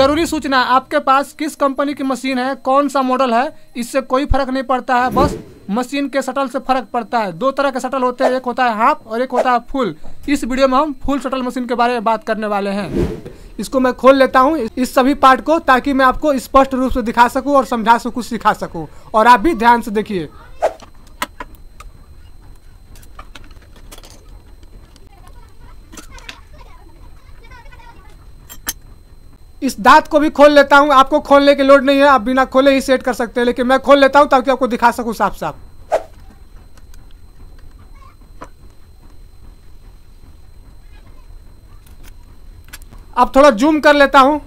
जरूरी सूचना आपके पास किस कंपनी की मशीन है कौन सा मॉडल है इससे कोई फर्क नहीं पड़ता है बस मशीन के शटल से फर्क पड़ता है दो तरह के शटल होते हैं एक होता है हाफ और एक होता है फुल इस वीडियो में हम फुल शटल मशीन के बारे में बात करने वाले हैं इसको मैं खोल लेता हूँ इस सभी पार्ट को ताकि मैं आपको स्पष्ट रूप से दिखा सकूं और समझा कुछ सिखा सकूं और आप भी ध्यान से देखिए इस दांत को भी खोल लेता हूँ आपको खोलने की लोड नहीं है आप बिना खोले ही सेट कर सकते हैं लेकिन मैं खोल लेता हूँ ताकि आपको दिखा सकूँ साफ साफ अब थोड़ा जूम कर लेता हूँ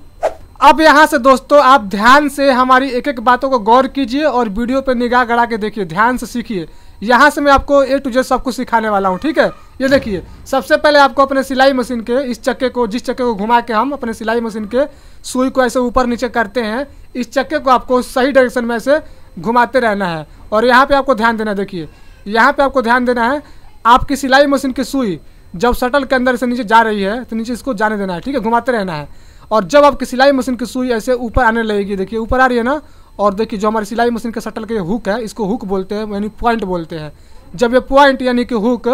अब यहाँ से दोस्तों आप ध्यान से हमारी एक एक बातों को गौर कीजिए और वीडियो पर निगाह गड़ा के देखिए ध्यान से सीखिए यहाँ से मैं आपको ए टू जेड सब कुछ सिखाने वाला हूँ ठीक है ये देखिए सबसे पहले आपको अपने सिलाई मशीन के इस चक्के को जिस चक्के को घुमा के हम अपने सिलाई मशीन के सुई को ऐसे ऊपर नीचे करते हैं इस चक्के को आपको सही डायरेक्शन में ऐसे घुमाते रहना है और यहाँ पे आपको ध्यान देना देखिए यहाँ पे आपको ध्यान देना है आपकी सिलाई मशीन की सुई जब शटल के अंदर से नीचे जा रही है तो नीचे इसको जाने देना है ठीक है घुमाते रहना है और जब आपकी सिलाई मशीन की सुई ऐसे ऊपर आने लगेगी देखिए ऊपर आ रही है ना और देखिए जो हमारी सिलाई मशीन के शटल के हुक है इसको हुक बोलते हैं यानी पॉइंट बोलते हैं जब ये पॉइंट यानी कि हुक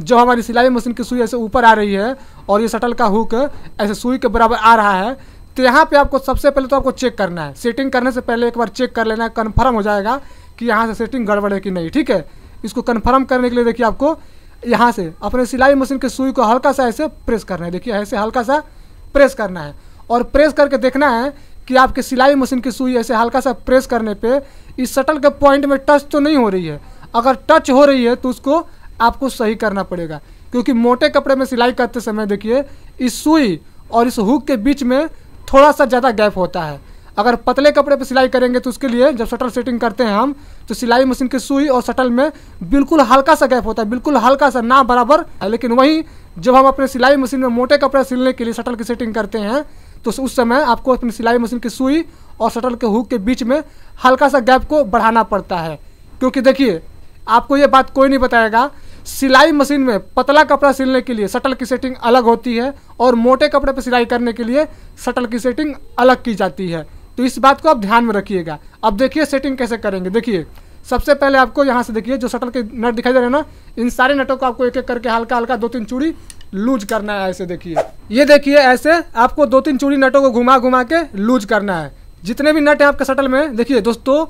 जो हमारी सिलाई मशीन की सुई ऐसे ऊपर आ रही है और ये शटल का हुक ऐसे सुई के बराबर आ रहा है तो यहाँ पे आपको सबसे पहले तो आपको चेक करना है सेटिंग करने से पहले एक बार चेक कर लेना कन्फर्म हो जाएगा कि यहाँ से सेटिंग गड़बड़ है कि नहीं ठीक है इसको कन्फर्म करने के लिए देखिए आपको यहाँ से अपने सिलाई मशीन की सुई को हल्का सा ऐसे प्रेस करना है देखिए ऐसे हल्का सा प्रेस करना है और प्रेस करके देखना है कि आपके सिलाई मशीन की सुई ऐसे हल्का सा प्रेस करने पे इस शटल के पॉइंट में टच तो नहीं हो रही है अगर टच हो रही है तो उसको आपको सही करना पड़ेगा क्योंकि मोटे कपड़े में सिलाई करते समय देखिए इस सुई और इस हुक के बीच में थोड़ा सा ज़्यादा गैप होता है अगर पतले कपड़े पर सिलाई करेंगे तो उसके लिए जब शटल सेटिंग करते हैं हम तो सिलाई मशीन की सुई और शटल में बिल्कुल हल्का सा गैप होता है बिल्कुल हल्का सा ना बराबर लेकिन वहीं जब हम अपने सिलाई मशीन में मोटे कपड़े सिलने के लिए शटल की सेटिंग करते हैं तो उस समय आपको अपनी सिलाई मशीन की सुई और शटल के हुक के बीच में हल्का सा गैप को बढ़ाना पड़ता है क्योंकि देखिए आपको ये बात कोई नहीं बताएगा सिलाई मशीन में पतला कपड़ा सिलने के लिए शटल की सेटिंग अलग होती है और मोटे कपड़े पर सिलाई करने के लिए शटल की सेटिंग अलग की जाती है तो इस बात को आप ध्यान में रखिएगा अब देखिए सेटिंग कैसे करेंगे देखिए सबसे पहले आपको यहाँ से देखिए जो शटल के नट दिखाई दे रहे हैं ना इन सारे नटों को आपको एक एक करके हल्का हल्का दो तीन चूड़ी लूज करना है ऐसे देखिए ये देखिए ऐसे आपको दो तीन चूड़ी नटों को घुमा घुमा के लूज करना है जितने भी नट हैं आपके शटल में देखिए दोस्तों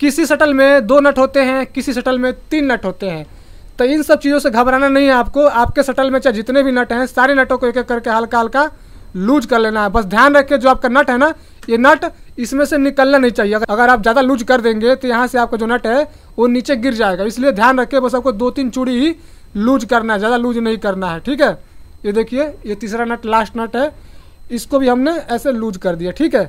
किसी शटल में दो नट होते हैं किसी शटल में तीन नट होते हैं तो इन सब चीज़ों से घबराना नहीं है आपको आपके सटल में चाहे जितने भी नट हैं सारे नटों को एक एक करके हल्का हल्का लूज कर लेना है बस ध्यान रखें जो आपका नट है ना ये नट इसमें से निकलना नहीं चाहिए अगर आप ज़्यादा लूज कर देंगे तो यहाँ से आपका जो नट है वो नीचे गिर जाएगा इसलिए ध्यान रखें बस आपको दो तीन चूड़ी ही लूज करना है ज़्यादा लूज नहीं करना है ठीक है ये देखिए ये तीसरा नट लास्ट नट है इसको भी हमने ऐसे लूज कर दिया ठीक है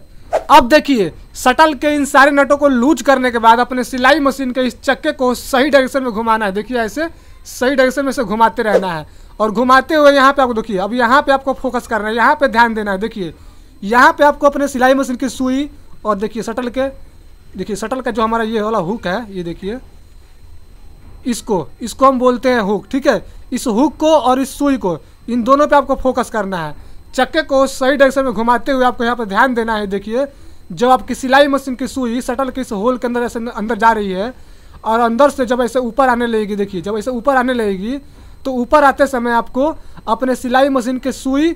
अब देखिए सटल के इन सारे नटों को लूज करने के बाद अपने सिलाई मशीन के इस चक्के को सही डायरेक्शन में घुमाना है देखिए ऐसे सही डायरेक्शन में से घुमाते रहना है और घुमाते हुए यहाँ पे आपको देखिए अब यहाँ पे आपको फोकस करना है यहाँ पे ध्यान देना है देखिए यहाँ पे आपको अपने सिलाई मशीन की सुई और देखिए सटल के देखिए सटल का जो हमारा ये वाला हुक है ये देखिए इसको इसको हम बोलते हैं हुक ठीक है इस हुक को और इस सुई को इन दोनों पे आपको फोकस करना है चक्के को सही डायरेक्शन में घुमाते हुए आपको यहाँ पर ध्यान देना है देखिए जब आपकी सिलाई मशीन की सुई सटल के इस होल के अंदर ऐसे अंदर जा रही है और अंदर से जब ऐसे ऊपर आने लगेगी देखिए जब ऐसे ऊपर आने लगेगी तो ऊपर आते समय आपको अपने सिलाई मशीन के सुई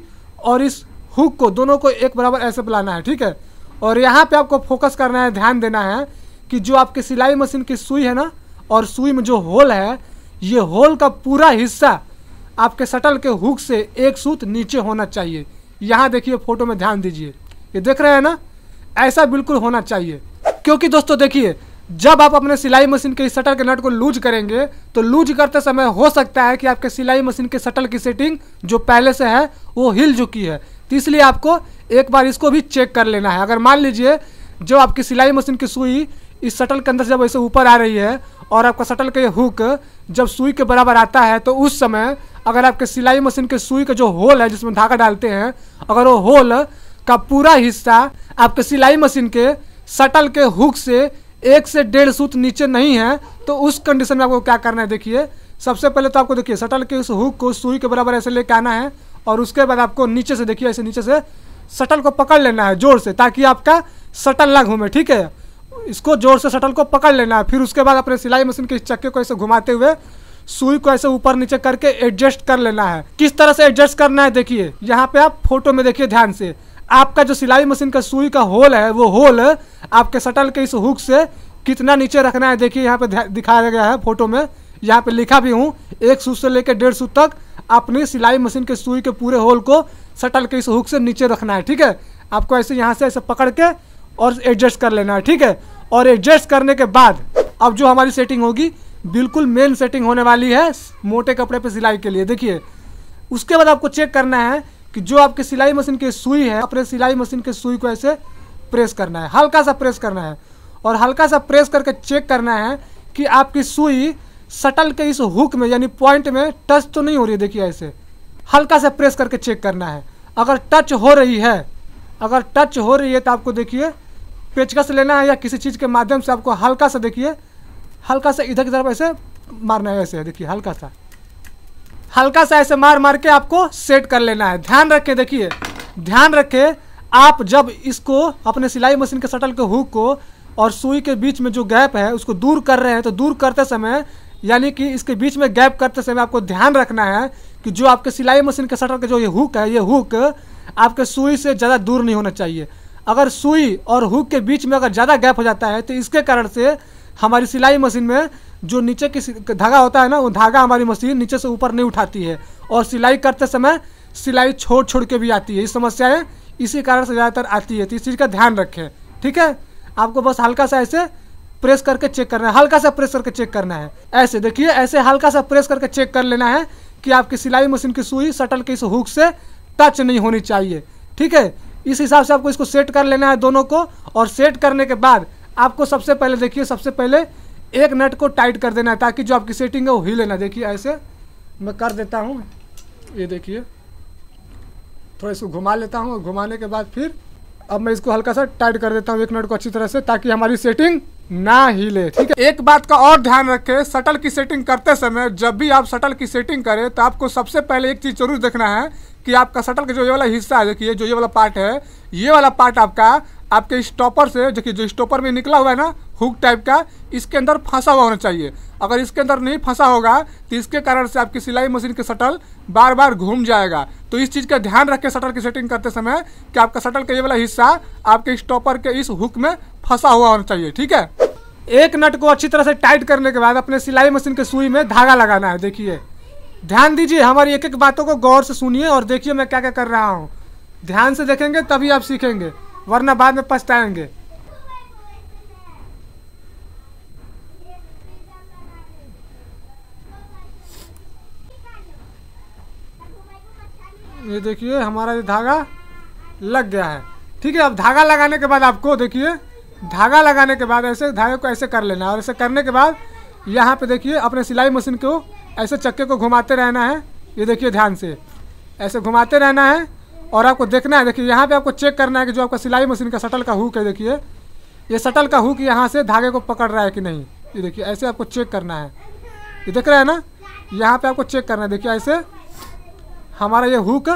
और इस हुक को दोनों को एक बराबर ऐसे बुलाना है ठीक है और यहाँ पे आपको फोकस करना है ध्यान देना है कि जो आपके सिलाई मशीन की सुई है ना और सुई में जो होल है ये होल का पूरा हिस्सा आपके शटल के हुक से एक सूत नीचे होना चाहिए यहाँ देखिए फोटो में ध्यान दीजिए ये देख रहे हैं ना ऐसा बिल्कुल होना चाहिए क्योंकि दोस्तों देखिए जब आप अपने सिलाई मशीन के शटल के नट को लूज करेंगे तो लूज करते समय हो सकता है कि आपके सिलाई मशीन के शटल की सेटिंग जो पहले से है वो हिल चुकी है तो इसलिए आपको एक बार इसको भी चेक कर लेना है अगर मान लीजिए जो आपकी सिलाई मशीन की सुई इस शटल के अंदर जब ऐसे ऊपर आ रही है और आपका शटल का ये हुक जब सुई के बराबर आता है तो उस समय अगर आपके सिलाई मशीन के सुई का जो होल है जिसमें धागा डालते हैं अगर वो होल का पूरा हिस्सा आपके सिलाई मशीन के शटल के हुक से एक से डेढ़ सूत नीचे नहीं है तो उस कंडीशन में आपको क्या करना है देखिए सबसे पहले तो आपको देखिए शटल के उस हुक को सुई के बराबर ऐसे लेके आना है और उसके बाद आपको नीचे से देखिए ऐसे नीचे से शटल को पकड़ लेना है जोर से ताकि आपका शटल ना घूमे ठीक है इसको जोर से शटल को पकड़ लेना है फिर उसके बाद अपने सिलाई मशीन के चक्के को ऐसे घुमाते हुए सुई को ऐसे ऊपर नीचे करके एडजस्ट कर लेना है किस तरह से एडजस्ट करना है देखिए यहाँ पे आप फोटो में देखिए ध्यान से आपका जो सिलाई मशीन का सुई का होल है वो होल आपके शटल के इस हुक से कितना नीचे रखना है देखिए यहाँ पे दिखाया गया है फोटो में यहाँ पे लिखा भी हूँ एक सूट से लेकर डेढ़ सूट तक अपनी सिलाई मशीन के सुई के पूरे होल को शटल के इस हुक से नीचे रखना है ठीक है आपको ऐसे यहाँ से ऐसे पकड़ के और एडजस्ट कर लेना है ठीक है और एडजस्ट करने के बाद अब जो हमारी सेटिंग होगी बिल्कुल मेन सेटिंग होने वाली है मोटे कपड़े पे सिलाई के लिए देखिए उसके बाद आपको चेक करना है कि जो आपके सिलाई मशीन की सुई है अपने सिलाई मशीन के सुई को ऐसे प्रेस करना है हल्का सा प्रेस करना है और हल्का सा प्रेस करके चेक करना है कि आपकी सुई सटल के इस हुक में यानी पॉइंट में टच तो नहीं हो रही है देखिए ऐसे हल्का सा प्रेस करके चेक करना है अगर टच हो रही है अगर टच हो रही है तो आपको देखिए पेचकस लेना है या किसी चीज़ के माध्यम से आपको हल्का सा देखिए हल्का सा इधर की तरफ ऐसे मारना है ऐसे देखिए हल्का सा हल्का सा ऐसे मार मार के आपको सेट कर लेना है ध्यान रखें देखिए ध्यान रखें आप जब इसको अपने सिलाई मशीन के शटल के हुक को और सुई के बीच में जो गैप है उसको दूर कर रहे हैं तो दूर करते समय यानी कि इसके बीच में गैप करते समय आपको ध्यान रखना है कि जो आपके सिलाई मशीन के सटल का जो ये हुक है ये हुक आपके सुई से ज़्यादा दूर नहीं होना चाहिए अगर सुई और हुक के बीच में अगर ज़्यादा गैप हो जाता है तो इसके कारण से हमारी सिलाई मशीन में जो नीचे की धागा होता है ना वो धागा हमारी मशीन नीचे से ऊपर नहीं उठाती है और सिलाई करते समय सिलाई छोड़ छोड़ के भी आती है ये समस्याएँ इसी कारण से ज़्यादातर आती है तो इस चीज़ का ध्यान रखें ठीक है आपको बस हल्का सा ऐसे प्रेस करके चेक करना है हल्का सा प्रेस करके चेक करना है ऐसे देखिए ऐसे हल्का सा प्रेस करके चेक कर लेना है कि आपकी सिलाई मशीन की सुई सटल के इस हुक से टच नहीं होनी चाहिए ठीक है इस हिसाब से आपको इसको सेट कर लेना है दोनों को और सेट करने के बाद आपको सबसे पहले देखिए सबसे पहले एक नट को टाइट कर देना है ताकि जो आपकी सेटिंग है वो हिल ना देखिए ऐसे मैं कर देता हूँ ये देखिए थोड़ा इसको घुमा लेता हूँ घुमाने के बाद फिर अब मैं इसको हल्का सा टाइट कर देता हूँ एक नट को अच्छी तरह से ताकि हमारी सेटिंग ना हिले ठीक है एक बात का और ध्यान रखें शटल की सेटिंग करते समय जब भी आप शटल की सेटिंग करें तो आपको सबसे पहले एक चीज़ जरूर देखना है कि आपका शटल का जो ये वाला हिस्सा है देखिए जो ये वाला पार्ट है ये वाला पार्ट आपका आपके स्टॉपर से जो कि जो स्टॉपर में निकला हुआ है ना हुक टाइप का इसके अंदर फंसा हुआ होना चाहिए अगर इसके अंदर नहीं फंसा होगा तो इसके कारण से आपकी सिलाई मशीन के शटल बार बार घूम जाएगा तो इस चीज़ का ध्यान रखें शटल की सेटिंग करते समय कि आपका शटल का ये वाला हिस्सा आपके स्टॉपर के इस हुक में फंसा हुआ होना चाहिए ठीक है एक नट को अच्छी तरह से टाइट करने के बाद अपने सिलाई मशीन के सुई में धागा लगाना है देखिए ध्यान दीजिए हमारी एक एक बातों को गौर से सुनिए और देखिए मैं क्या क्या कर रहा हूँ ध्यान से देखेंगे तभी आप सीखेंगे वरना बाद में पछताएंगे ये देखिए हमारा ये धागा लग गया है ठीक है अब धागा लगाने के बाद आपको देखिए धागा लगाने के बाद ऐसे धागे को ऐसे कर लेना और ऐसे करने के बाद यहाँ पे देखिए अपने सिलाई मशीन को ऐसे चक्के को घुमाते रहना है ये देखिए ध्यान से ऐसे घुमाते रहना है और आपको देखना है देखिए यहाँ पे आपको चेक करना है कि जो आपका सिलाई मशीन का शटल का हुक है देखिए ये शटल का हुक यहाँ से धागे को पकड़ रहा है कि नहीं ये देखिए ऐसे आपको चेक करना है ये देख रहे हैं ना यहाँ पे आपको चेक करना है देखिए ऐसे हमारा ये हुक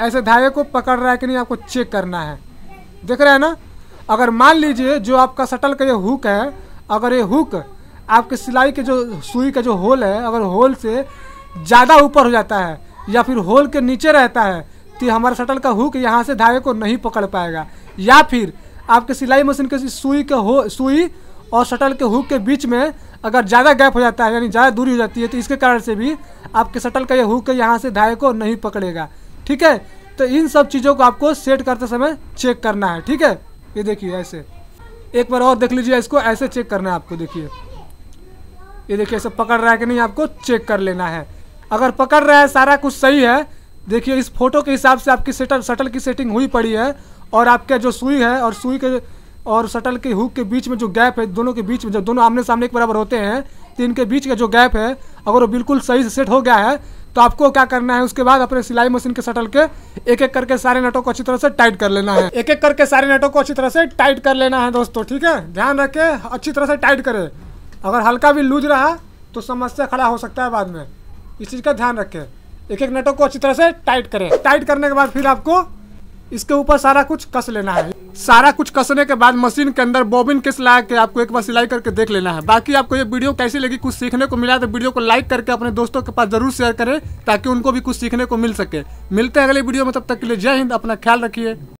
ऐसे धागे को पकड़ रहा है कि नहीं आपको चेक करना है देख रहे हैं ना अगर मान लीजिए जो आपका शटल का ये हुक है अगर ये हुक आपके सिलाई के जो सुई का जो होल है अगर होल से ज़्यादा ऊपर हो जाता है या फिर होल के नीचे रहता है तो हमारा शटल का हुक यहाँ से धागे को नहीं पकड़ पाएगा या फिर आपके सिलाई मशीन के सुई के हो सुई और शटल के हुक के बीच में अगर ज़्यादा गैप हो जाता है यानी ज़्यादा दूरी हो जाती है तो इसके कारण से भी आपके शटल का ये हुक यहाँ से धागे को नहीं पकड़ेगा ठीक है तो इन सब चीज़ों को आपको सेट करते समय चेक करना है ठीक है ये देखिए ऐसे एक बार और देख लीजिए इसको ऐसे चेक करना है आपको देखिए ये देखिए ऐसे पकड़ रहा है कि नहीं आपको चेक कर लेना है अगर पकड़ रहा है सारा कुछ सही है देखिए इस फोटो के हिसाब से आपकी सेटल शटल की सेटिंग हुई पड़ी है और आपका जो सुई है और सुई के और शटल के हुक के बीच में जो गैप है दोनों के बीच में जब दोनों आमने सामने एक बराबर होते हैं तो इनके बीच का जो गैप है अगर वो बिल्कुल सही से सेट हो गया है तो आपको क्या करना है उसके बाद अपने सिलाई मशीन के सटल के एक एक करके सारे नटों को अच्छी तरह से टाइट कर लेना है एक एक करके सारे नटों को अच्छी तरह से टाइट कर लेना है दोस्तों ठीक है ध्यान रखे अच्छी तरह से टाइट करे अगर हल्का भी लूज रहा तो समस्या खड़ा हो सकता है बाद में इस चीज़ का ध्यान रखें एक एक नटों को अच्छी तरह से टाइट करें टाइट करने के बाद फिर आपको इसके ऊपर सारा कुछ कस लेना है सारा कुछ कसने के बाद मशीन के अंदर बॉबिन किस लगा के आपको एक बार सिलाई करके देख लेना है बाकी आपको ये वीडियो कैसी लगी कुछ सीखने को मिला तो वीडियो को लाइक करके अपने दोस्तों के पास जरूर शेयर करें ताकि उनको भी कुछ सीखने को मिल सके मिलते हैं अगले वीडियो में तब तक के लिए जय हिंद अपना ख्याल रखिए